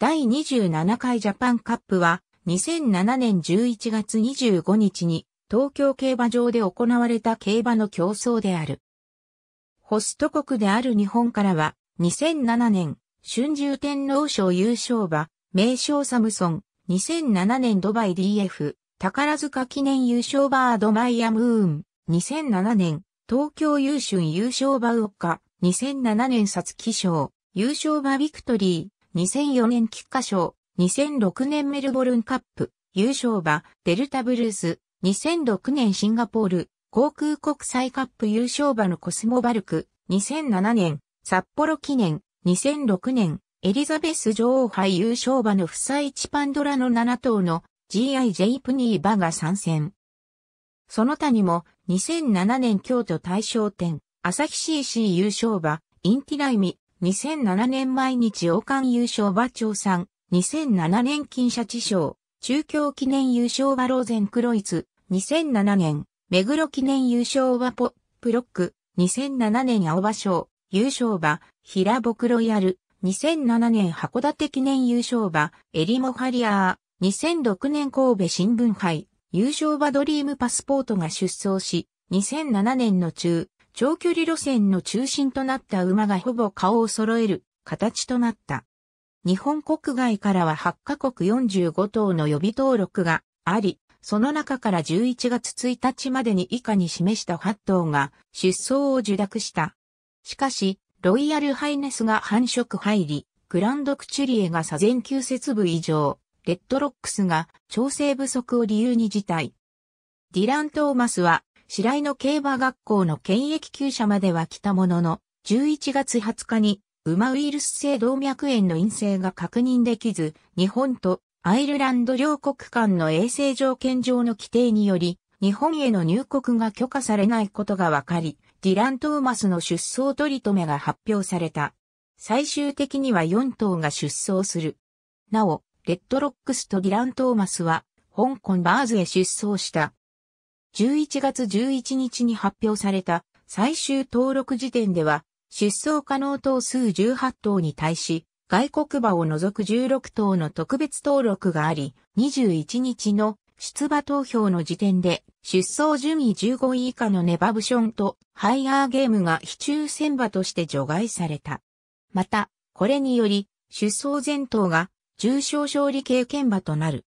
第27回ジャパンカップは2007年11月25日に東京競馬場で行われた競馬の競争である。ホスト国である日本からは2007年春秋天皇賞優勝馬、名称サムソン、2007年ドバイ DF、宝塚記念優勝バードマイアムーン、2007年東京優春優勝馬ウオッカ、2007年サツキ賞、優勝馬ビクトリー2004年菊花賞、2006年メルボルンカップ、優勝馬、デルタブルース、2006年シンガポール、航空国際カップ優勝馬のコスモバルク、2007年、札幌記念、2006年、エリザベス女王杯優勝馬の夫妻チパンドラの7頭の GIJ プニーバが参戦。その他にも、2007年京都大賞展、朝日 CC 優勝馬、インティライミ、2007年毎日王冠優勝馬長さん、2007年金シャチ賞、中京記念優勝馬ローゼンクロイツ、2007年、目黒記念優勝馬ポップロック、2007年青葉賞、優勝馬、平木ロイヤル、2007年函館記念優勝馬、エリモハリアー、2006年神戸新聞杯、優勝馬ドリームパスポートが出走し、2007年の中、長距離路線の中心となった馬がほぼ顔を揃える形となった。日本国外からは8カ国45頭の予備登録があり、その中から11月1日までに以下に示した8頭が出走を受諾した。しかし、ロイヤルハイネスが繁殖入り、グランドクチュリエが左前級節部以上、レッドロックスが調整不足を理由に辞退。ディラン・トーマスは白井の競馬学校の検疫厩者までは来たものの、11月20日に、馬ウイルス性動脈炎の陰性が確認できず、日本とアイルランド両国間の衛生条件上の規定により、日本への入国が許可されないことが分かり、ディラン・トーマスの出走取り留めが発表された。最終的には4頭が出走する。なお、レッドロックスとディラン・トーマスは、香港バーズへ出走した。11月11日に発表された最終登録時点では、出走可能等数18頭に対し、外国馬を除く16頭の特別登録があり、21日の出馬投票の時点で、出走順位15位以下のネバブションとハイアーゲームが非抽選馬として除外された。また、これにより、出走前頭が重症勝利経験馬となる。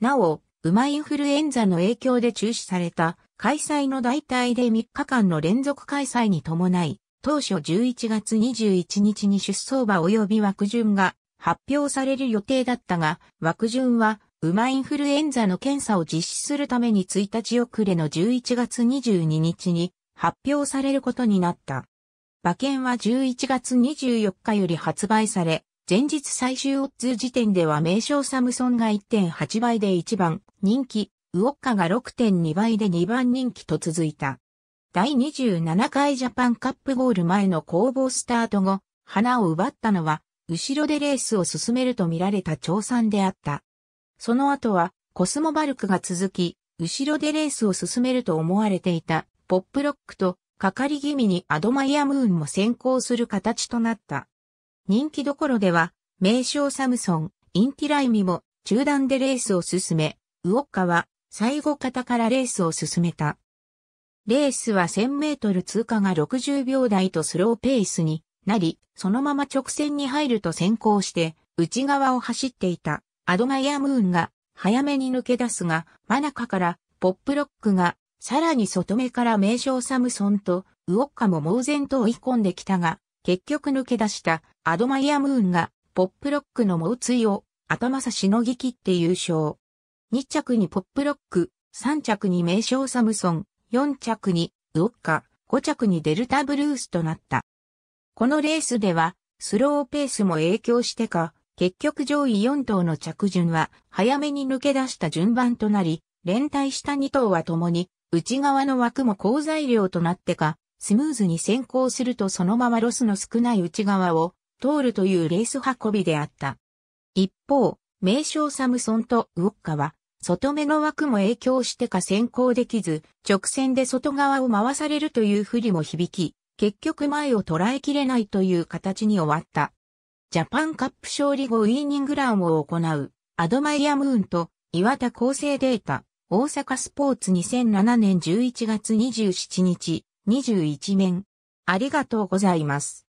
なお、馬インフルエンザの影響で中止された開催の代替で3日間の連続開催に伴い、当初11月21日に出走馬及び枠順が発表される予定だったが、枠順は馬インフルエンザの検査を実施するために1日遅れの11月22日に発表されることになった。馬券は11月24日より発売され、前日最終オッズ時点では名称サムソンが1.8倍で1番、人気、ウォッカが6.2倍で2番人気と続いた。第27回ジャパンカップゴール前の攻防スタート後、花を奪ったのは、後ろでレースを進めると見られた長んであった。その後は、コスモバルクが続き、後ろでレースを進めると思われていた、ポップロックと、かかり気味にアドマイアムーンも先行する形となった。人気どころでは、名称サムソン、インティライミも中断でレースを進め、ウォッカは最後方からレースを進めた。レースは1000メートル通過が60秒台とスローペースになり、そのまま直線に入ると先行して内側を走っていたアドマイアムーンが早めに抜け出すが、真中からポップロックがさらに外目から名称サムソンとウォッカも猛然と追い込んできたが、結局抜け出したアドマイアムーンがポップロックの猛追を頭差しのぎ切って優勝。2着にポップロック、3着に名称サムソン、4着にウォッカ、5着にデルタブルースとなった。このレースでは、スローペースも影響してか、結局上位4頭の着順は早めに抜け出した順番となり、連帯した2頭は共に内側の枠も好材料となってか、スムーズに先行するとそのままロスの少ない内側を通るというレース運びであった。一方、名称サムソンとウォッカは外目の枠も影響してか先行できず、直線で外側を回されるという不利も響き、結局前を捉えきれないという形に終わった。ジャパンカップ勝利後ウィーニングランを行う、アドマイアムーンと岩田厚生データ、大阪スポーツ2007年11月27日、21面。ありがとうございます。